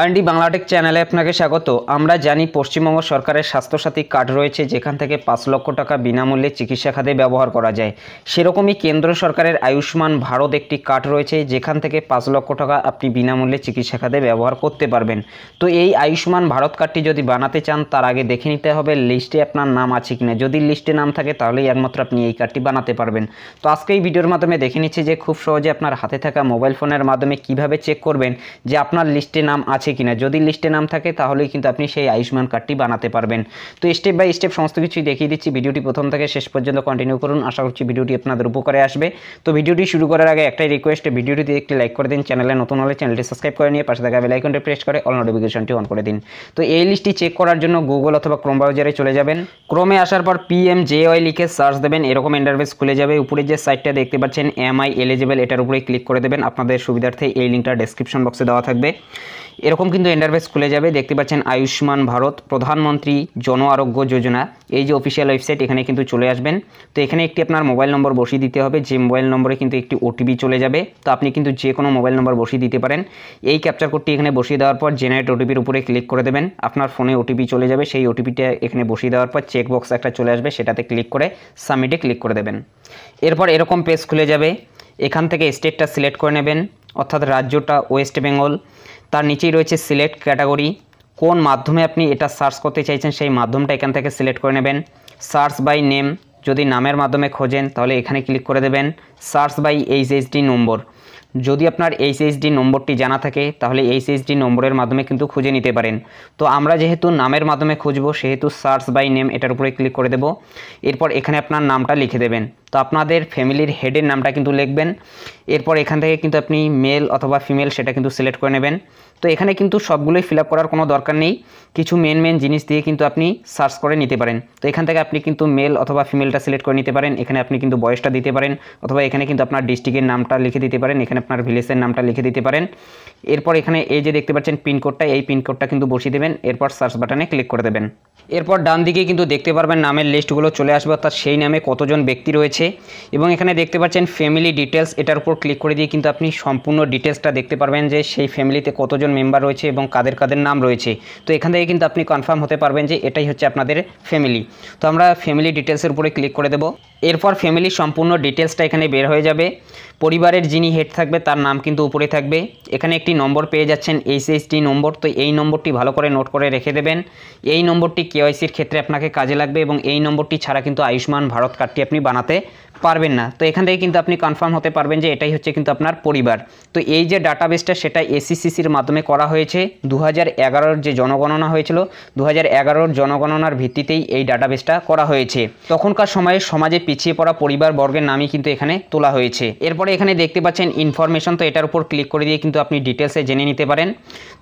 RD Bangla Tech চ্যানেলে আপনাকে স্বাগত আমরা জানি পশ্চিমবঙ্গ সরকারের স্বাস্থ্যসাথী কার্ড রয়েছে যেখান থেকে পাঁচ লক্ষ টাকা বিনামূল্যে চিকিৎসা খাতে ব্যবহার করা যায় সেরকমই কেন্দ্র সরকারের আয়ুষ্মান ভারত একটি কার্ড রয়েছে যেখান থেকে পাঁচ লক্ষ টাকা আপনি বিনামূল্যে চিকিৎসা খাতে ব্যবহার করতে পারবেন তো এই আয়ুষ্মান ভারত কার্ডটি যদি বানাতে চান তার আগে দেখে নিতে হবে লিস্টে আপনার নাম আছে কিনা যদি লিস্টে নাম থাকে তাহলেই একমাত্র আপনি এই কার্ডটি বানাতে পারবেন তো আজকে এই ভিডিওর মাধ্যমে দেখে নিচ্ছি যে খুব সহজে আপনার হাতে থাকা মোবাইল ফোনের মাধ্যমে কিভাবে চেক করবেন যে আপনার লিস্টে নাম আছে আছে কিনা যদি লিস্টে নাম থাকে তাহলেই কিন্তু আপনি সেই আয়ুষ্মান কার্ডটি বানাতে পারবেন তো স্টেপ বাই স্টেপ সমস্ত কিছুই দেখিয়ে দিচ্ছি ভিডিওটি প্রথম থেকে শেষ পর্যন্ত কন্টিনিউ করুন আশা করছি ভিডিওটি আপনাদের উপকারে আসবে তো ভিডিওটি শুরু করার আগে একটাই রিকোয়েস্ট ভিডিওটিতে একটি লাইক করে দিন চ্যানেলে নতুন হলে চ্যানেলটি সাবস্ক্রাইব করে নিয়ে পাশে থাকা বেলাইকনটি প্রেস করে অল নোটিফিকেশনটি অন করে দিন তো এই লিস্টটি চেক করার জন্য গুগল অথবা ক্রোম ব্রাউজারে চলে যাবেন ক্রোমে আসার পর পিএম ওয়াই লিখে সার্চ দেবেন এরকম ইন্টারভেস খুলে যাবে উপরে যে সাইটটা দেখতে পাচ্ছেন এমআই এলিজিবল এটার উপরে ক্লিক করে দেবেন আপনাদের সুবিধার্থে এই লিঙ্কটা ডেসক্রিপশন বক্সে দেওয়া থাকবে এরকম কিন্তু ইন্টারভেস খুলে যাবে দেখতে পাচ্ছেন আয়ুষ্মান ভারত প্রধানমন্ত্রী জন আরোগ্য যোজনা এই যে অফিসিয়াল ওয়েবসাইট এখানে কিন্তু চলে আসবেন তো এখানে একটি আপনার মোবাইল নম্বর বসিয়ে দিতে হবে যে মোবাইল নম্বরে কিন্তু একটি ওটিপি চলে যাবে তো আপনি কিন্তু যে কোনো মোবাইল নম্বর বসিয়ে দিতে পারেন এই ক্যাপচার কোডটি এখানে বসিয়ে দেওয়ার পর জেনারেট ওটিপির উপরে ক্লিক করে দেবেন আপনার ফোনে ওটিপি চলে যাবে সেই ওটিপিটা এখানে বসিয়ে দেওয়ার পর চেকবক্স একটা চলে আসবে সেটাতে ক্লিক করে সাবমিটে ক্লিক করে দেবেন এরপর এরকম পেজ খুলে যাবে এখান থেকে স্টেটটা সিলেক্ট করে নেবেন অর্থাৎ রাজ্যটা ওয়েস্ট বেঙ্গল তার নিচেই রয়েছে সিলেক্ট ক্যাটাগরি কোন মাধ্যমে আপনি এটা সার্চ করতে চাইছেন সেই মাধ্যমটা এখান থেকে সিলেক্ট করে নেবেন সার্চ বাই নেম যদি নামের মাধ্যমে খোঁজেন তাহলে এখানে ক্লিক করে দেবেন সার্চ বাই এইচএসডি নম্বর যদি আপনার এইচএইচডি নম্বরটি জানা থাকে তাহলে এইচএইচডি নম্বরের মাধ্যমে কিন্তু খুঁজে নিতে পারেন তো আমরা যেহেতু নামের মাধ্যমে খুঁজবো সেহেতু সার্চ বাই নেম এটার উপরে ক্লিক করে দেব এরপর এখানে আপনার নামটা লিখে দেবেন তো আপনাদের ফ্যামিলির হেডের নামটা কিন্তু লিখবেন এরপর এখান থেকে কিন্তু আপনি মেল অথবা ফিমেল সেটা কিন্তু সিলেক্ট করে নেবেন তো এখানে কিন্তু সবগুলোই ফিল করার কোনো দরকার নেই কিছু মেন মেন জিনিস দিয়ে কিন্তু আপনি সার্চ করে নিতে পারেন তো এখান থেকে আপনি কিন্তু মেল অথবা ফিমেলটা সিলেক্ট করে নিতে পারেন এখানে আপনি কিন্তু বয়সটা দিতে পারেন অথবা এখানে কিন্তু আপনার ডিস্ট্রিক্টের নামটা লিখে দিতে পারেন এখানে আপনার ভিলেজের নামটা লিখে দিতে পারেন এরপর এখানে এই যে দেখতে পাচ্ছেন পিনকোডটা এই পিনকোডটা কিন্তু বসিয়ে দেবেন এরপর সার্চ বাটনে ক্লিক করে দেবেন এরপর ডান দিকে কিন্তু দেখতে পারবেন নামের লিস্টগুলো চলে আসবে অর্থাৎ সেই নামে কতজন ব্যক্তি রয়েছে এবং এখানে দেখতে পাচ্ছেন ফ্যামিলি ডিটেলস এটার উপর ক্লিক করে দিয়ে কিন্তু আপনি সম্পূর্ণ ডিটেলসটা দেখতে পারবেন যে সেই ফ্যামিলিতে কতজন মেম্বার রয়েছে এবং কাদের কাদের নাম রয়েছে তো এখান থেকে কিন্তু আপনি কনফার্ম হতে পারবেন যে এটাই হচ্ছে আপনাদের ফ্যামিলি তো আমরা ফ্যামিলি ডিটেলসের উপরে ক্লিক করে দেবো এরপর ফ্যামিলির সম্পূর্ণ ডিটেলসটা এখানে বের হয়ে যাবে পরিবারের যিনি হেড থাকবে তার নাম কিন্তু উপরে থাকবে এখানে একটি নম্বর পেয়ে যাচ্ছেন এইচএসডি নম্বর তো এই নম্বরটি ভালো করে নোট করে রেখে দেবেন এই নম্বরটি কেওয়াইসির ক্ষেত্রে আপনাকে কাজে লাগবে এবং এই নম্বরটি ছাড়া কিন্তু আয়ুষ্মান ভারত কার্ডটি আপনি বানাতে পারবেন না তো এখান থেকে কিন্তু আপনি কনফার্ম হতে পারবেন যে এটাই হচ্ছে কিন্তু আপনার পরিবার তো এই যে ডাটাবেসটা সেটা এসিসিসির মাধ্যমে করা হয়েছে দু হাজার যে জনগণনা হয়েছিল দু হাজার জনগণনার ভিত্তিতেই এই ডাটাবেসটা করা হয়েছে তখনকার সময়ে সমাজে পিছিয়ে পড়া পরিবারবর্গের নামই কিন্তু এখানে তোলা হয়েছে এরপরে এখানে দেখতে পাচ্ছেন ইনফরমেশন তো এটার উপর ক্লিক করে দিয়ে কিন্তু আপনি ডিটেলসে জেনে নিতে পারেন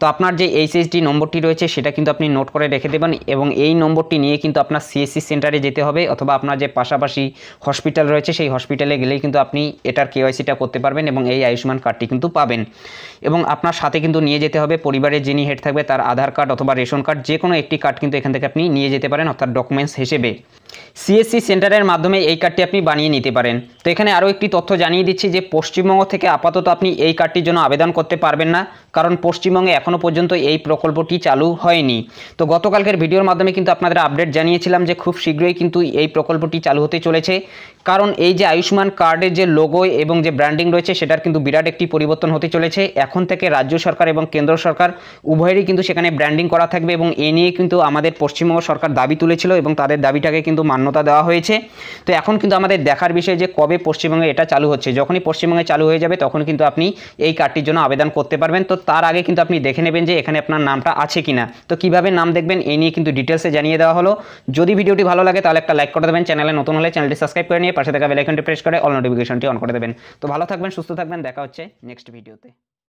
তো আপনার যে এইচএসডি নম্বরটি রয়েছে সেটা কিন্তু আপনি নোট করে রেখে দেবেন এবং এই নম্বরটি নিয়ে কিন্তু আপনার সিএসসি সেন্টারে যেতে হবে অথবা আপনার যে পাশাপাশি হসপিটাল রয়েছে রয়েছে সেই হসপিটালে গেলেই কিন্তু আপনি এটার কেওয়াইসিটা করতে পারবেন এবং এই আয়ুষ্মান কার্ডটি কিন্তু পাবেন এবং আপনার সাথে কিন্তু নিয়ে যেতে হবে পরিবারের যিনি হেড থাকবে তার আধার কার্ড অথবা রেশন কার্ড যে কোনো একটি কার্ড কিন্তু এখান থেকে আপনি নিয়ে যেতে পারেন অর্থাৎ ডকুমেন্টস হিসেবে সিএসসি সেন্টারের মাধ্যমে এই কার্ডটি আপনি বানিয়ে নিতে পারেন তো এখানে আরও একটি তথ্য জানিয়ে দিচ্ছি যে পশ্চিমবঙ্গ থেকে আপাতত আপনি এই কার্ডটির জন্য আবেদন করতে পারবেন না কারণ পশ্চিমবঙ্গে এখনও পর্যন্ত এই প্রকল্পটি চালু হয়নি তো গতকালকের ভিডিওর মাধ্যমে কিন্তু আপনাদের আপডেট জানিয়েছিলাম যে খুব শীঘ্রই কিন্তু এই প্রকল্পটি চালু হতে চলেছে কারণ এই যে আয়ুষ্মান কার্ডের যে লোগো এবং যে ব্র্যান্ডিং রয়েছে সেটার কিন্তু বিরাট একটি পরিবর্তন হতে চলেছে এখন থেকে রাজ্য সরকার এবং কেন্দ্র সরকার উভয়েরই কিন্তু সেখানে ব্র্যান্ডিং করা থাকবে এবং এ নিয়ে কিন্তু আমাদের পশ্চিমবঙ্গ সরকার দাবি তুলেছিল এবং তাদের দাবিটাকে কিন্তু কিন্তু মান্যতা দেওয়া হয়েছে তো এখন কিন্তু আমাদের দেখার বিষয় যে কবে পশ্চিমবঙ্গে এটা চালু হচ্ছে যখনই পশ্চিমবঙ্গে চালু হয়ে যাবে তখন কিন্তু আপনি এই কার্ডটির জন্য আবেদন করতে পারবেন তো তার আগে কিন্তু আপনি দেখে নেবেন যে এখানে আপনার নামটা আছে কিনা তো কিভাবে নাম দেখবেন এই নিয়ে কিন্তু ডিটেলসে জানিয়ে দেওয়া হলো যদি ভিডিওটি ভালো লাগে তাহলে একটা লাইক করে দেবেন চ্যানেলে নতুন হলে চ্যানেলটি সাবস্ক্রাইব করে নিয়ে পাশে থাকা বেলাইকনটি প্রেস করে অল নোটিফিকেশনটি অন করে দেবেন তো ভালো থাকবেন সুস্থ থাকবেন দেখা হচ্ছে নেক্সট ভিডিওতে